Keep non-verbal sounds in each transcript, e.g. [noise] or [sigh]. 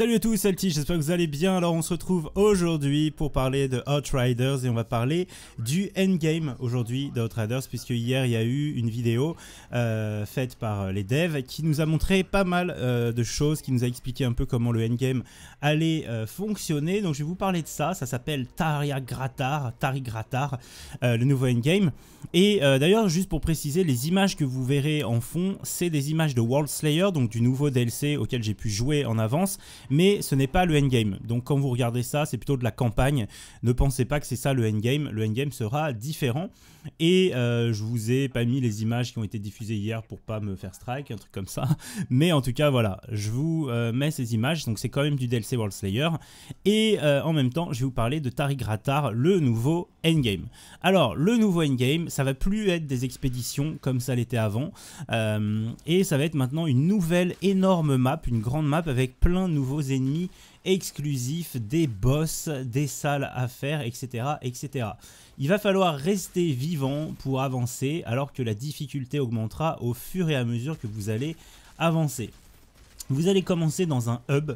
Salut à tous, c'est j'espère que vous allez bien. Alors on se retrouve aujourd'hui pour parler de Outriders et on va parler du endgame aujourd'hui de d'Outriders puisque hier il y a eu une vidéo euh, faite par euh, les devs qui nous a montré pas mal euh, de choses, qui nous a expliqué un peu comment le endgame allait fonctionner. Donc je vais vous parler de ça, ça s'appelle Taria Gratar, Tari Gratar, le nouveau endgame. Et d'ailleurs juste pour préciser, les images que vous verrez en fond, c'est des images de World Slayer, donc du nouveau DLC auquel j'ai pu jouer en avance mais ce n'est pas le endgame. Donc quand vous regardez ça, c'est plutôt de la campagne. Ne pensez pas que c'est ça le endgame. Le endgame sera différent. Et euh, je vous ai pas mis les images qui ont été diffusées hier pour pas me faire strike, un truc comme ça. [laughs] Mais en tout cas, voilà, je vous euh, mets ces images. Donc c'est quand même du DLC World Slayer. Et euh, en même temps, je vais vous parler de Tariq Ratar, le nouveau endgame. Alors, le nouveau endgame, ça va plus être des expéditions comme ça l'était avant. et ça va être maintenant une nouvelle énorme map, une grande map avec plein de nouveaux ennemis exclusifs, des boss, des salles à faire, etc. etc. Il va falloir rester vivant pour avancer alors que la difficulté augmentera au fur et à mesure que vous allez avancer. Vous allez commencer dans un hub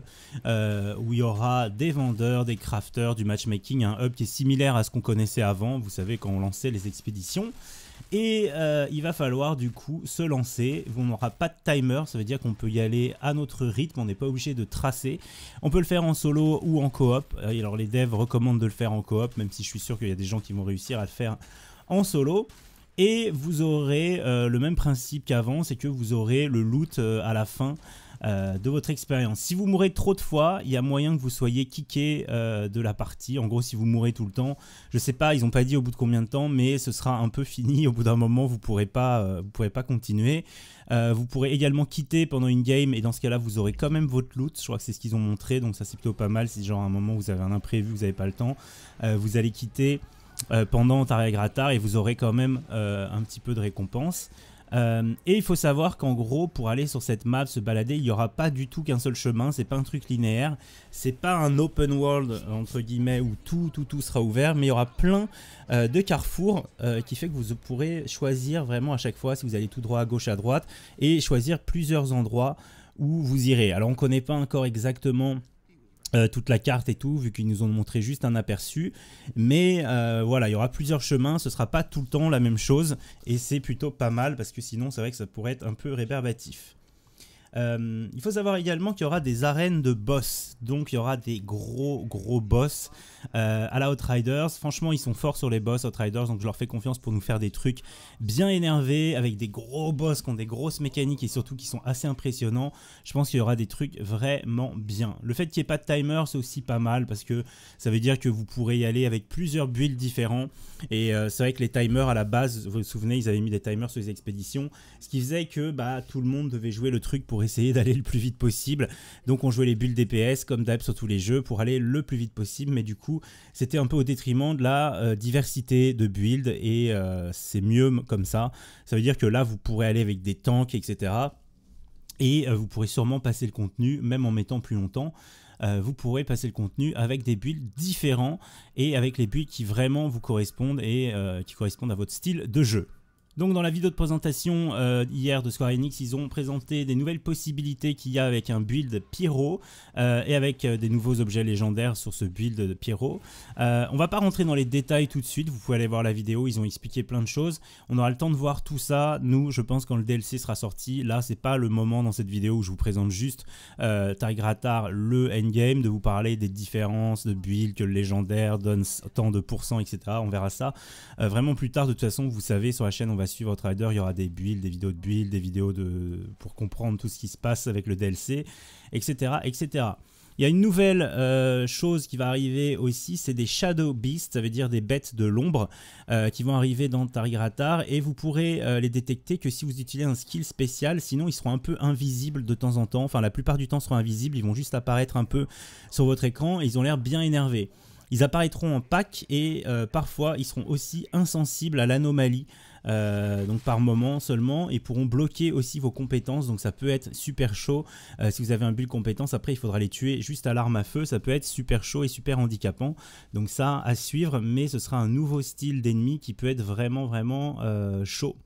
euh, où il y aura des vendeurs, des crafters, du matchmaking, un hub qui est similaire à ce qu'on connaissait avant, vous savez quand on lançait les expéditions. Et euh, il va falloir du coup se lancer. On n'aura pas de timer, ça veut dire qu'on peut y aller à notre rythme, on n'est pas obligé de tracer. On peut le faire en solo ou en coop. Euh, alors les devs recommandent de le faire en coop, même si je suis sûr qu'il y a des gens qui vont réussir à le faire en solo. Et vous aurez euh, le même principe qu'avant, c'est que vous aurez le loot à la fin euh, de votre expérience. Si vous mourrez trop de fois, il y a moyen que vous soyez kické euh, de la partie. En gros, si vous mourrez tout le temps, je sais pas, ils n'ont pas dit au bout de combien de temps, mais ce sera un peu [laughs] fini. Au bout d'un moment, vous pourrez pas, euh, pourrez pas continuer. vous pourrez également quitter pendant une game et dans ce cas-là, vous aurez quand même votre loot. Je crois que c'est ce qu'ils ont montré, donc ça c'est plutôt pas mal. Si genre à un moment vous avez un imprévu, vous n'avez pas le temps, vous allez quitter pendant Tarek Gratar et vous aurez quand même un petit peu de récompense. Euh, et il faut savoir qu'en gros, pour aller sur cette map, se balader, il n'y aura pas du tout qu'un seul chemin, c'est pas un truc linéaire, c'est pas un open world, entre guillemets, où tout, tout, tout sera ouvert, mais il y aura plein euh, de carrefours euh, qui fait que vous pourrez choisir vraiment à chaque fois si vous allez tout droit, à gauche, à droite, et choisir plusieurs endroits où vous irez. Alors on ne connaît pas encore exactement euh, toute la carte et tout, vu qu'ils nous ont montré juste un aperçu. Mais euh, voilà, il y aura plusieurs chemins, ce sera pas tout le temps la même chose, et c'est plutôt pas mal, parce que sinon c'est vrai que ça pourrait être un peu rébarbatif. Euh, il faut savoir également qu'il y aura des arènes de boss, donc il y aura des gros gros boss euh, à la Outriders. Franchement, ils sont forts sur les boss Outriders, donc je leur fais confiance pour nous faire des trucs bien énervés avec des gros boss qui ont des grosses mécaniques et surtout qui sont assez impressionnants. Je pense qu'il y aura des trucs vraiment bien. Le fait qu'il n'y ait pas de timer, c'est aussi pas mal parce que ça veut dire que vous pourrez y aller avec plusieurs builds différents. Et euh, c'est vrai que les timers à la base, vous vous souvenez, ils avaient mis des timers sur les expéditions, ce qui faisait que bah, tout le monde devait jouer le truc pour essayer d'aller le plus vite possible. Donc on jouait les bulles DPS comme d'hab sur tous les jeux pour aller le plus vite possible, mais du coup c'était un peu au détriment de la euh, diversité de builds et euh, c'est mieux comme ça. Ça veut dire que là vous pourrez aller avec des tanks, etc. Et euh, vous pourrez sûrement passer le contenu, même en mettant plus longtemps. vous pourrez passer le contenu avec des builds différents et avec les builds qui vraiment vous correspondent et qui correspondent à votre style de jeu. Donc dans la vidéo de présentation euh, hier de Square Enix, ils ont présenté des nouvelles possibilités qu'il y a avec un build Pyro euh, et avec euh, des nouveaux objets légendaires sur ce build de Pyro. on va pas rentrer dans les détails tout de suite, vous pouvez aller voir la vidéo, ils ont expliqué plein de choses. On aura le temps de voir tout ça, nous je pense quand le DLC sera sorti, là c'est pas le moment dans cette vidéo où je vous présente juste Tarigratar le endgame, de vous parler des différences de build, que le légendaire donne tant de pourcents, etc. On verra ça vraiment plus tard, de toute façon vous savez sur la chaîne on va suivre votre rider, il y aura des builds, des vidéos de builds, des vidéos de, pour comprendre tout ce qui se passe avec le DLC, etc. etc. Il y a une nouvelle euh, chose qui va arriver aussi, c'est des Shadow Beasts, ça veut dire des bêtes de l'ombre, euh, qui vont arriver dans Tariratar et vous pourrez euh, les détecter que si vous utilisez un skill spécial, sinon ils seront un peu invisibles de temps en temps, enfin la plupart du temps seront invisibles, ils vont juste apparaître un peu sur votre écran, et ils ont l'air bien énervés. Ils apparaîtront en pack et parfois ils seront aussi insensibles à l'anomalie euh, donc par moment seulement, et pourront bloquer aussi vos compétences. Donc ça peut être super chaud. Euh, si vous avez un build compétence, après il faudra les tuer juste à l'arme à feu. Ça peut être super chaud et super handicapant. Donc ça à suivre, mais ce sera un nouveau style d'ennemi qui peut être vraiment vraiment euh, chaud.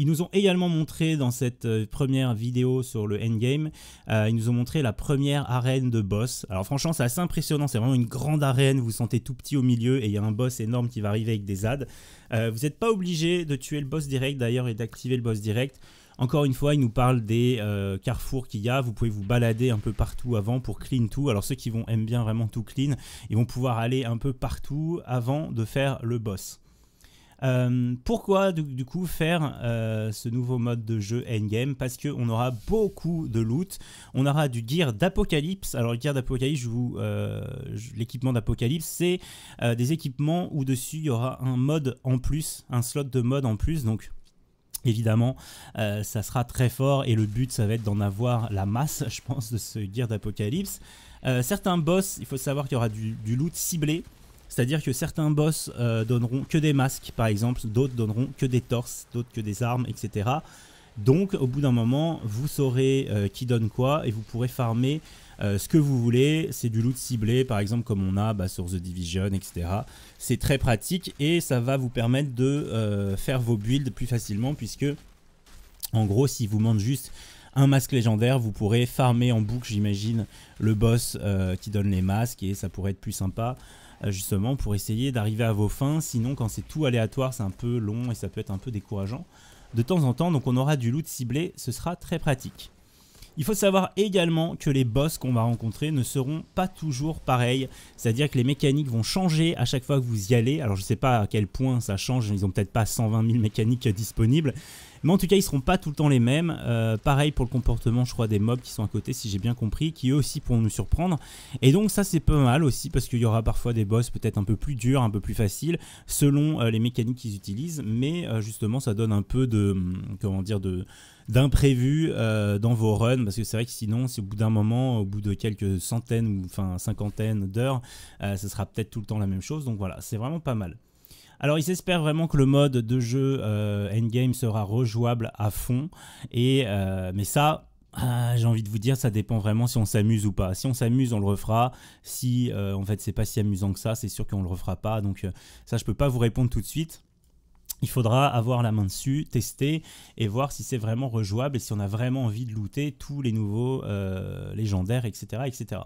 Ils nous ont également montré dans cette euh, première vidéo sur le endgame, euh, ils nous ont montré la première arène de boss. Alors franchement, c'est assez impressionnant, c'est vraiment une grande arène, vous vous sentez tout petit au milieu et il y a un boss énorme qui va arriver avec des ZAD. Euh, vous n'êtes pas obligé de tuer le boss direct d'ailleurs et d'activer le boss direct. Encore une fois, ils nous parlent des carrefours qu'il y a. Vous pouvez vous balader un peu partout avant pour clean tout. Alors ceux qui vont aiment bien vraiment tout clean, ils vont pouvoir aller un peu partout avant de faire le boss. Euh, pourquoi du, coup faire euh, ce nouveau mode de jeu endgame Parce qu'on aura beaucoup de loot, on aura du gear d'apocalypse. Alors le gear d'apocalypse, euh, l'équipement d'apocalypse, c'est des équipements où dessus il y aura un mode en plus, un slot de mode en plus. Donc Évidemment, ça sera très fort et le but, ça va être d'en avoir la masse, je pense, de ce gear d'apocalypse. certains boss, il faut savoir qu'il y aura du loot ciblé, c'est-à-dire que certains boss euh, donneront que des masques, par exemple, d'autres donneront que des torses, d'autres que des armes, etc. Donc, au bout d'un moment, vous saurez euh, qui donne quoi et vous pourrez farmer euh, ce que vous voulez. C'est du loot ciblé, par exemple, comme on a bah, sur The Division, etc. C'est très pratique et ça va vous permettre de faire vos builds plus facilement puisque, en gros, si vous manque juste un masque légendaire, vous pourrez farmer en boucle, j'imagine, le boss euh, qui donne les masques et ça pourrait être plus sympa euh, justement pour essayer d'arriver à vos fins. Sinon, quand c'est tout aléatoire, c'est un peu long et ça peut être un peu décourageant de temps en temps. Donc on aura du loot ciblé, ce sera très pratique. Il faut savoir également que les boss qu'on va rencontrer ne seront pas toujours pareils, c'est-à-dire que les mécaniques vont changer à chaque fois que vous y allez. Alors je ne sais pas à quel point ça change, ils n'ont peut-être pas 120 000 mécaniques disponibles, mais en tout cas ils ne seront pas tout le temps les mêmes. Euh, pareil pour le comportement je crois des mobs qui sont à côté si j'ai bien compris, qui eux aussi pourront nous surprendre. Et donc ça c'est pas mal aussi parce qu'il y aura parfois des boss peut-être un peu plus durs, un peu plus faciles, selon euh, les mécaniques qu'ils utilisent, mais euh, justement ça donne un peu de... Hum, comment dire de d'imprévus euh, dans vos runs parce que c'est vrai que sinon si au bout d'un moment au bout de quelques centaines ou enfin cinquantaine d'heures euh, ce sera peut-être tout le temps la même chose donc voilà c'est vraiment pas mal alors ils espèrent vraiment que le mode de jeu euh, endgame sera rejouable à fond et mais ça ah, j'ai envie de vous dire, ça dépend vraiment si on s'amuse ou pas. Si on s'amuse, on le refera. Si en fait c'est pas si amusant que ça, c'est sûr qu'on le refera pas. Donc ça, je peux pas vous répondre tout de suite il faudra avoir la main dessus, tester et voir si c'est vraiment rejouable et si on a vraiment envie de looter tous les nouveaux euh, légendaires, etc. etc.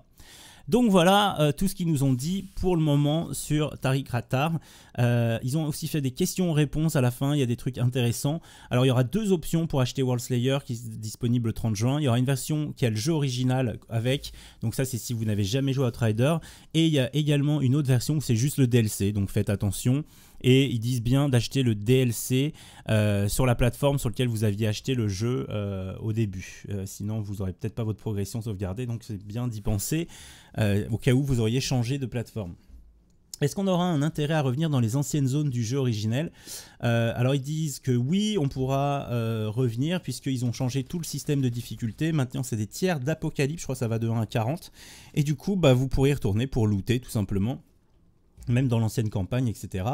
Donc voilà euh, tout ce qu'ils nous ont dit pour le moment sur Tariq Ratar. Euh, ils ont aussi fait des questions-réponses à la fin, il y a des trucs intéressants. Alors il y aura deux options pour acheter World Slayer qui est disponible le 30 juin. Il y aura une version qui a le jeu original avec, donc ça c'est si vous n'avez jamais joué à Outrider. Et il y a également une autre version où c'est juste le DLC, donc faites attention et ils disent bien d'acheter le DLC euh, sur la plateforme sur laquelle vous aviez acheté le jeu euh, au début. Euh, sinon, vous n'aurez peut-être pas votre progression sauvegardée, donc c'est bien d'y penser au cas où vous auriez changé de plateforme. Est-ce qu'on aura un intérêt à revenir dans les anciennes zones du jeu originel Alors ils disent que oui, on pourra revenir puisqu'ils ont changé tout le système de difficulté. Maintenant c'est des tiers d'apocalypse, je crois que ça va de 1 à 40. Et du coup, bah, vous pourrez y retourner pour looter tout simplement même dans l'ancienne campagne, etc.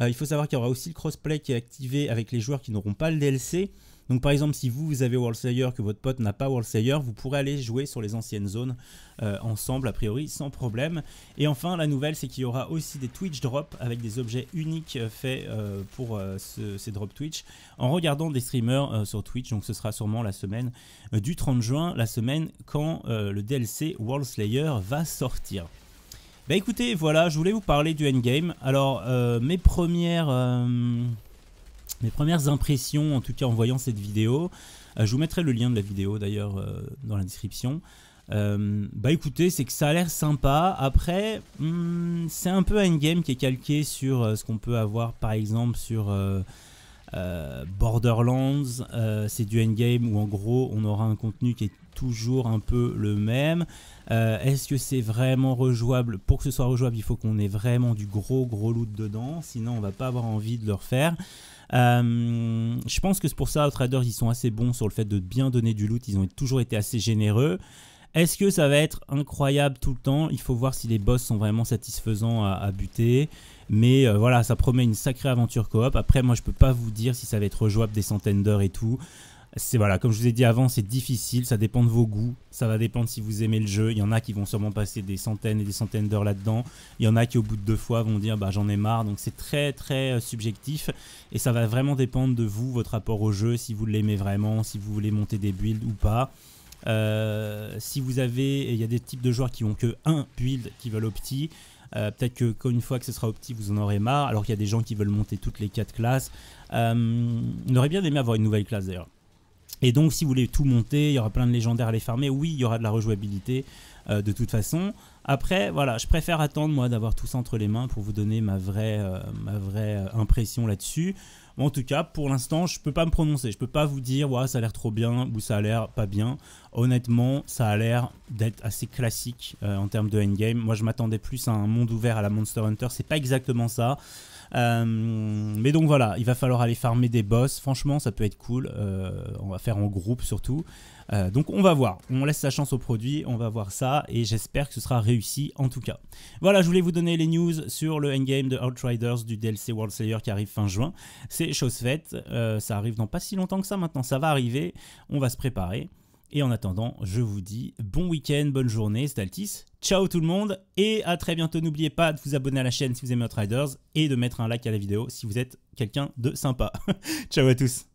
Euh, il faut savoir qu'il y aura aussi le crossplay qui est activé avec les joueurs qui n'auront pas le DLC. Donc par exemple, si vous, vous avez Slayer que votre pote n'a pas World Slayer vous pourrez aller jouer sur les anciennes zones euh, ensemble, a priori, sans problème. Et enfin, la nouvelle, c'est qu'il y aura aussi des Twitch drops avec des objets uniques euh, faits pour ces drops Twitch en regardant des streamers sur Twitch. Donc ce sera sûrement la semaine du 30 juin, la semaine quand le DLC World Slayer va sortir. Bah écoutez, voilà, je voulais vous parler du endgame. Alors, euh, mes premières... Euh, mes premières impressions, en tout cas en voyant cette vidéo, euh, je vous mettrai le lien de la vidéo d'ailleurs dans la description. bah écoutez, c'est que ça a l'air sympa. Après, hmm, c'est un peu endgame qui est calqué sur ce qu'on peut avoir par exemple sur Borderlands. c'est du endgame où en gros on aura un contenu qui est toujours un peu le même. Euh, est-ce que c'est vraiment rejouable Pour que ce soit rejouable, il faut qu'on ait vraiment du gros gros loot dedans, sinon on va pas avoir envie de le refaire. Euh, je pense que c'est pour ça, les traders, ils sont assez bons sur le fait de bien donner du loot, ils ont toujours été assez généreux. Est-ce que ça va être incroyable tout le temps Il faut voir si les boss sont vraiment satisfaisants à, buter. Mais euh, voilà, ça promet une sacrée aventure coop. Après, moi, je peux pas vous dire si ça va être rejouable des centaines d'heures et tout. C'est voilà, comme je vous ai dit avant, c'est difficile, ça dépend de vos goûts, ça va dépendre si vous aimez le jeu. Il y en a qui vont sûrement passer des centaines et des centaines d'heures là-dedans. Il y en a qui au bout de deux fois vont dire bah j'en ai marre. Donc c'est très très euh, subjectif et ça va vraiment dépendre de vous, votre rapport au jeu, si vous l'aimez vraiment, si vous voulez monter des builds ou pas. Euh, si vous avez, il y a des types de joueurs qui ont que un build qui veulent opti. Euh, peut-être que une fois que ce sera opti, vous en aurez marre. Alors qu'il y a des gens qui veulent monter toutes les quatre classes. Euh, on bien aimé avoir une nouvelle classe d'ailleurs. Et donc, si vous voulez tout monter, il y aura plein de légendaires à les farmer. Oui, il y aura de la rejouabilité euh, de toute façon. Après, voilà, je préfère attendre, moi, d'avoir tout ça entre les mains pour vous donner ma vraie, euh, ma vraie euh, impression là-dessus. en tout cas, pour l'instant, je ne peux pas me prononcer. Je ne peux pas vous dire, ouais, ça a l'air trop bien ou ça a l'air pas bien. Honnêtement, ça a l'air d'être assez classique euh, en termes de endgame. Moi, je m'attendais plus à un monde ouvert à la Monster Hunter. C'est pas exactement ça. Euh, mais donc voilà, il va falloir aller farmer des boss. Franchement, ça peut être cool. Euh, on va faire en groupe surtout. donc on va voir. On laisse sa chance au produit. On va voir ça. Et j'espère que ce sera réussi en tout cas. Voilà, je voulais vous donner les news sur le endgame de Outriders du DLC World Slayer qui arrive fin juin. C'est chose faite. ça arrive dans pas si longtemps que ça maintenant. Ça va arriver. On va se préparer. Et en attendant, je vous dis bon week-end, bonne journée, c'est Altis. Ciao tout le monde et à très bientôt. N'oubliez pas de vous abonner à la chaîne si vous aimez Outriders et de mettre un like à la vidéo si vous êtes quelqu'un de sympa. [laughs] ciao à tous.